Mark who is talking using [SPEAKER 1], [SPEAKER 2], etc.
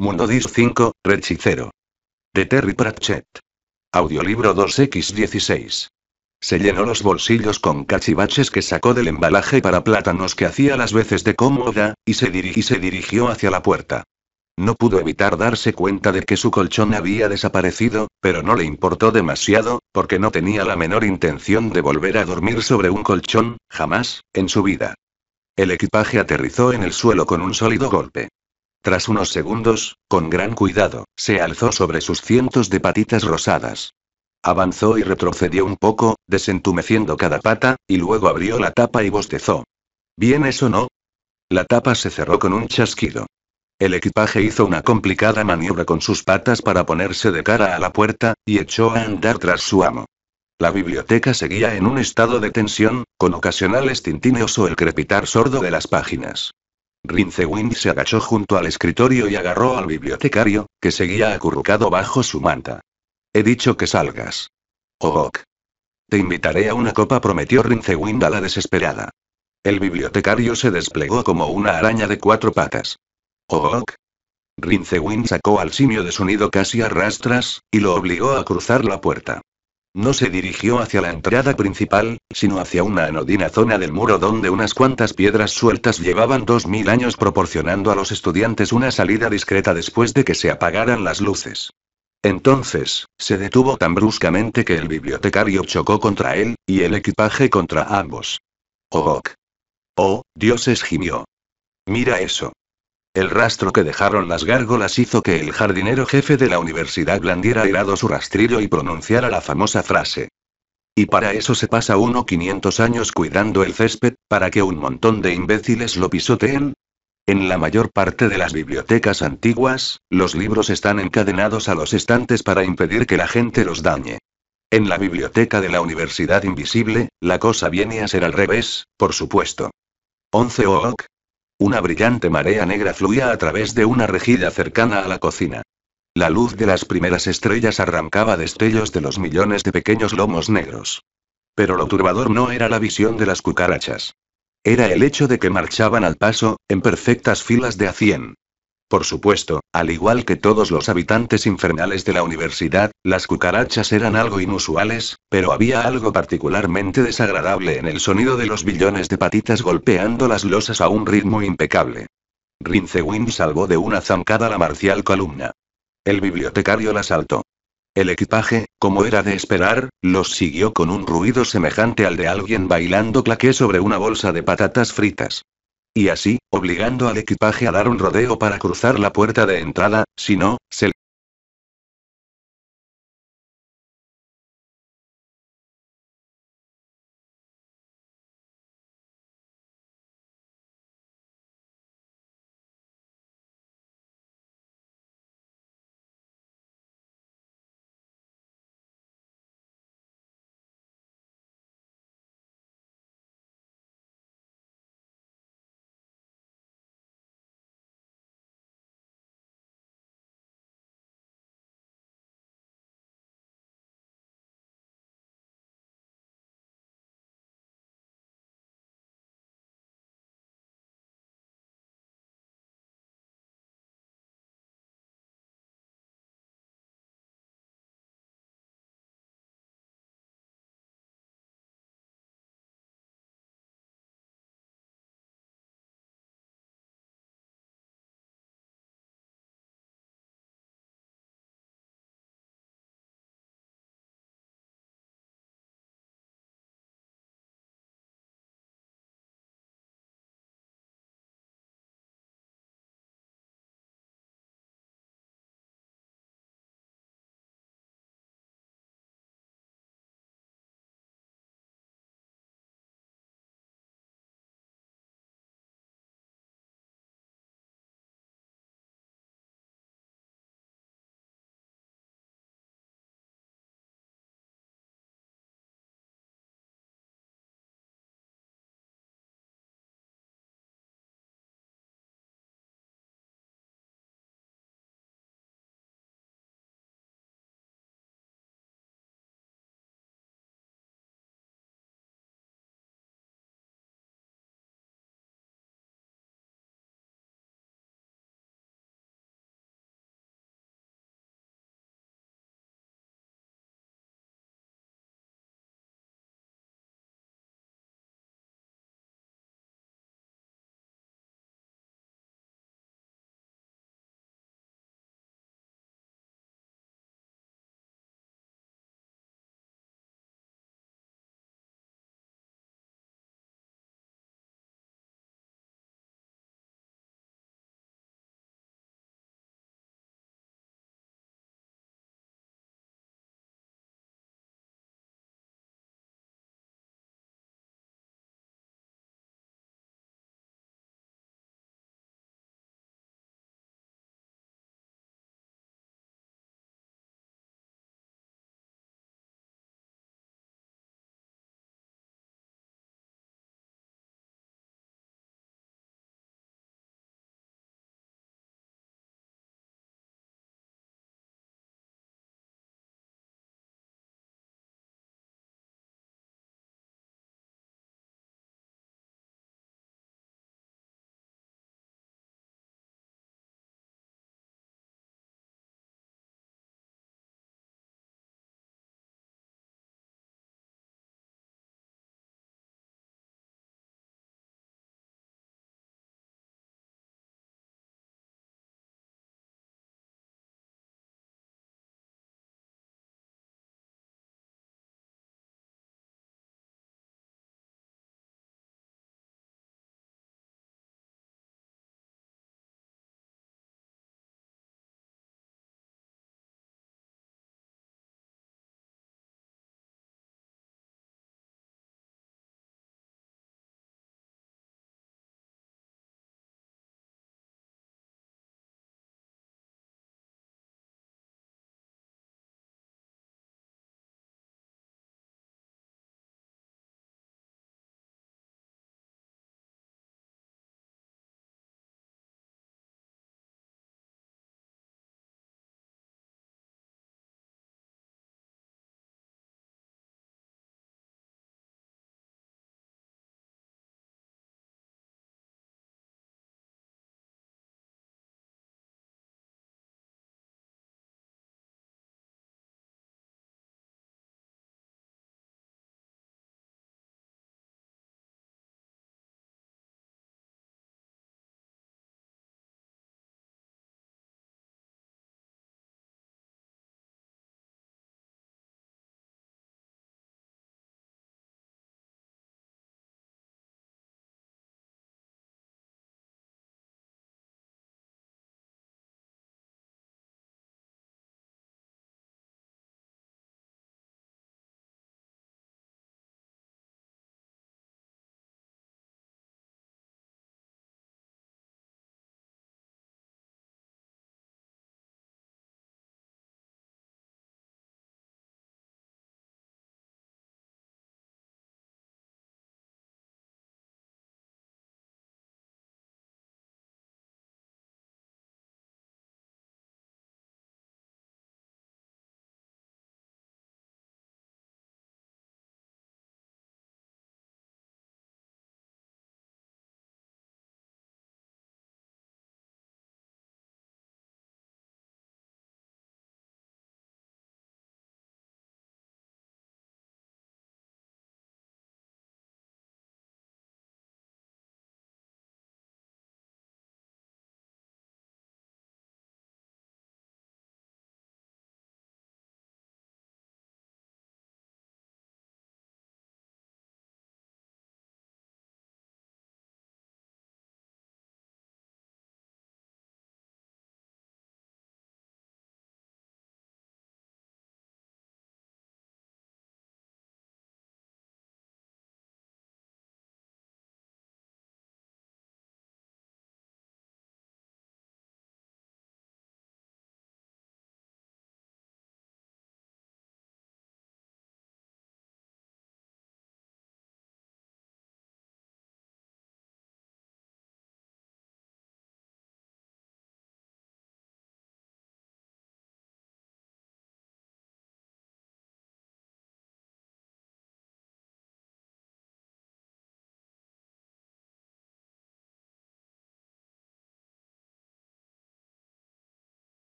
[SPEAKER 1] Mundo Disco 5, Rechicero. De Terry Pratchett. Audiolibro 2X16. Se llenó los bolsillos con cachivaches que sacó del embalaje para plátanos que hacía las veces de cómoda, y se, y se dirigió hacia la puerta. No pudo evitar darse cuenta de que su colchón había desaparecido, pero no le importó demasiado, porque no tenía la menor intención de volver a dormir sobre un colchón, jamás, en su vida. El equipaje aterrizó en el suelo con un sólido golpe. Tras unos segundos, con gran cuidado, se alzó sobre sus cientos de patitas rosadas. Avanzó y retrocedió un poco, desentumeciendo cada pata, y luego abrió la tapa y bostezó. ¿Bien eso no? La tapa se cerró con un chasquido. El equipaje hizo una complicada maniobra con sus patas para ponerse de cara a la puerta, y echó a andar tras su amo. La biblioteca seguía en un estado de tensión, con ocasionales tintineos o el crepitar sordo de las páginas. Rincewind se agachó junto al escritorio y agarró al bibliotecario, que seguía acurrucado bajo su manta. He dicho que salgas. Ogok. Oh, Te invitaré a una copa, prometió Rincewind a la desesperada. El bibliotecario se desplegó como una araña de cuatro patas. Ogok. Oh, Rincewind sacó al simio de su nido casi a rastras, y lo obligó a cruzar la puerta. No se dirigió hacia la entrada principal, sino hacia una anodina zona del muro donde unas cuantas piedras sueltas llevaban dos mil años proporcionando a los estudiantes una salida discreta después de que se apagaran las luces. Entonces, se detuvo tan bruscamente que el bibliotecario chocó contra él, y el equipaje contra ambos. ¡Oh! ¡Oh, es gimió. Mira eso. El rastro que dejaron las gárgolas hizo que el jardinero jefe de la universidad blandiera airado su rastrillo y pronunciara la famosa frase. Y para eso se pasa uno 500 años cuidando el césped, para que un montón de imbéciles lo pisoteen, en la mayor parte de las bibliotecas antiguas, los libros están encadenados a los estantes para impedir que la gente los dañe. En la biblioteca de la Universidad Invisible, la cosa viene a ser al revés, por supuesto. 11 OOC una brillante marea negra fluía a través de una rejilla cercana a la cocina. La luz de las primeras estrellas arrancaba destellos de los millones de pequeños lomos negros. Pero lo turbador no era la visión de las cucarachas. Era el hecho de que marchaban al paso, en perfectas filas de a cien. Por supuesto, al igual que todos los habitantes infernales de la universidad, las cucarachas eran algo inusuales, pero había algo particularmente desagradable en el sonido de los billones de patitas golpeando las losas a un ritmo impecable. Rincewin salvó de una zancada la marcial columna. El bibliotecario la saltó. El equipaje, como era de esperar, los siguió con un ruido semejante al de alguien bailando claqué sobre una bolsa de patatas fritas. Y así, obligando al equipaje a dar un rodeo para cruzar la puerta de entrada, si no, se